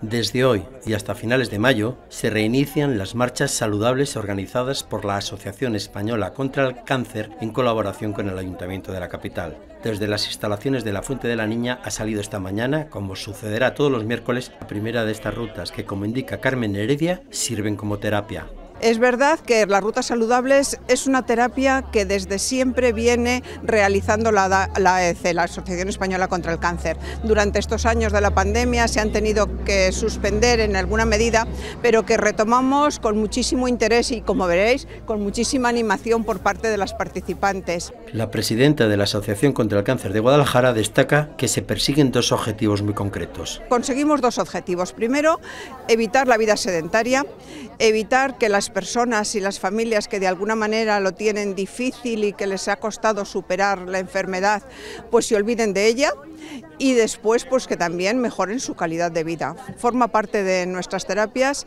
Desde hoy y hasta finales de mayo se reinician las marchas saludables organizadas por la Asociación Española contra el Cáncer en colaboración con el Ayuntamiento de la capital. Desde las instalaciones de la Fuente de la Niña ha salido esta mañana, como sucederá todos los miércoles, la primera de estas rutas que, como indica Carmen Heredia, sirven como terapia. Es verdad que las rutas saludables es una terapia que desde siempre viene realizando la, AEC, la Asociación Española contra el Cáncer. Durante estos años de la pandemia se han tenido que suspender en alguna medida, pero que retomamos con muchísimo interés y, como veréis, con muchísima animación por parte de las participantes. La presidenta de la Asociación contra el Cáncer de Guadalajara destaca que se persiguen dos objetivos muy concretos. Conseguimos dos objetivos. Primero, evitar la vida sedentaria, evitar que las personas y las familias que de alguna manera lo tienen difícil y que les ha costado superar la enfermedad, pues se olviden de ella y después pues que también mejoren su calidad de vida. Forma parte de nuestras terapias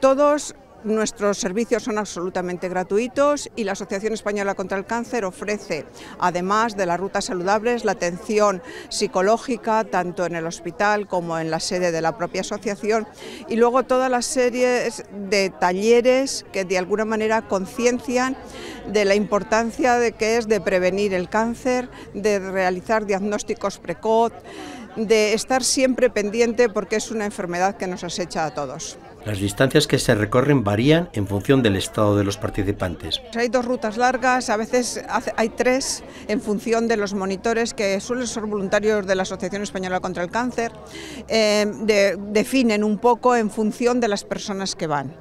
todos Nuestros servicios son absolutamente gratuitos y la Asociación Española contra el Cáncer ofrece, además de las rutas saludables, la atención psicológica, tanto en el hospital como en la sede de la propia asociación, y luego toda la serie de talleres que de alguna manera conciencian de la importancia de que es de prevenir el cáncer, de realizar diagnósticos precoz, de estar siempre pendiente porque es una enfermedad que nos acecha a todos. Las distancias que se recorren varían en función del estado de los participantes. Pues hay dos rutas largas, a veces hay tres en función de los monitores que suelen ser voluntarios de la Asociación Española contra el Cáncer. Eh, definen un poco en función de las personas que van.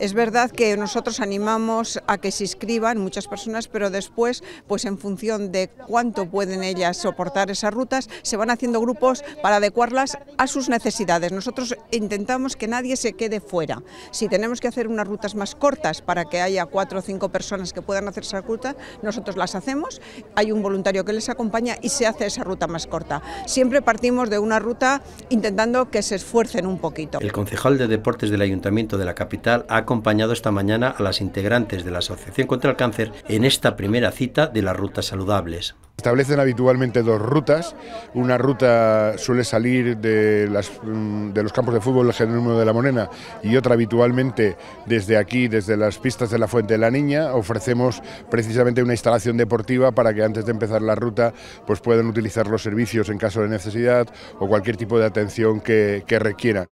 Es verdad que nosotros animamos a que se inscriban muchas personas, pero después, pues en función de cuánto pueden ellas soportar esas rutas, se van haciendo grupos para adecuarlas a sus necesidades. Nosotros intentamos que nadie se quede fuera. Si tenemos que hacer unas rutas más cortas para que haya cuatro o cinco personas que puedan hacer esa ruta, nosotros las hacemos, hay un voluntario que les acompaña y se hace esa ruta más corta. Siempre partimos de una ruta intentando que se esfuercen un poquito. El concejal de deportes del Ayuntamiento de la capital ha acompañado esta mañana a las integrantes de la Asociación contra el Cáncer en esta primera cita de las rutas saludables. Establecen habitualmente dos rutas. Una ruta suele salir de, mm, los campos de fútbol del Gerónimo de la Morena y otra habitualmente desde aquí, desde las pistas de la Fuente de la Niña. Ofrecemos precisamente una instalación deportiva para que antes de empezar la ruta pues puedan utilizar los servicios en caso de necesidad o cualquier tipo de atención que, que requieran.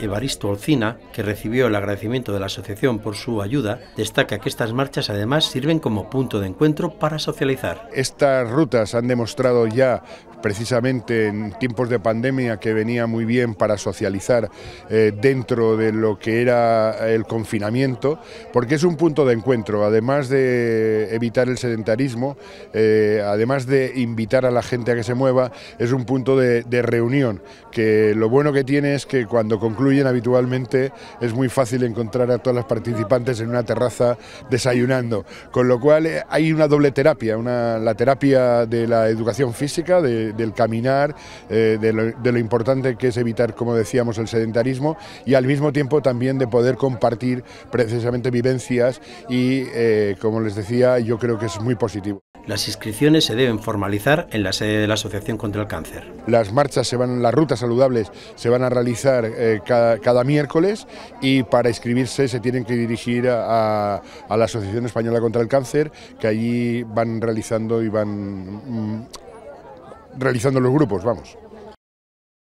Evaristo Olcina, que recibió el agradecimiento de la asociación por su ayuda, destaca que estas marchas además sirven como punto de encuentro para socializar. Estas rutas han demostrado ya precisamente en tiempos de pandemia que venía muy bien para socializar eh, dentro de lo que era el confinamiento, porque es un punto de encuentro, además de evitar el sedentarismo, eh, además de invitar a la gente a que se mueva, es un punto de reunión, que lo bueno que tiene es que cuando concluye habitualmente, es muy fácil encontrar a todas las participantes en una terraza desayunando. Con lo cual eh, hay una doble terapia, una, la terapia de la educación física, del caminar, eh, de, lo, importante que es evitar, como decíamos, el sedentarismo y al mismo tiempo también de poder compartir precisamente vivencias y, eh, como les decía, yo creo que es muy positivo. Las inscripciones se deben formalizar en la sede de la Asociación contra el Cáncer. Las marchas se van, las rutas saludables se van a realizar eh, cada, miércoles y para inscribirse se tienen que dirigir a, la Asociación Española contra el Cáncer, que allí van realizando y van mm, realizando los grupos, vamos.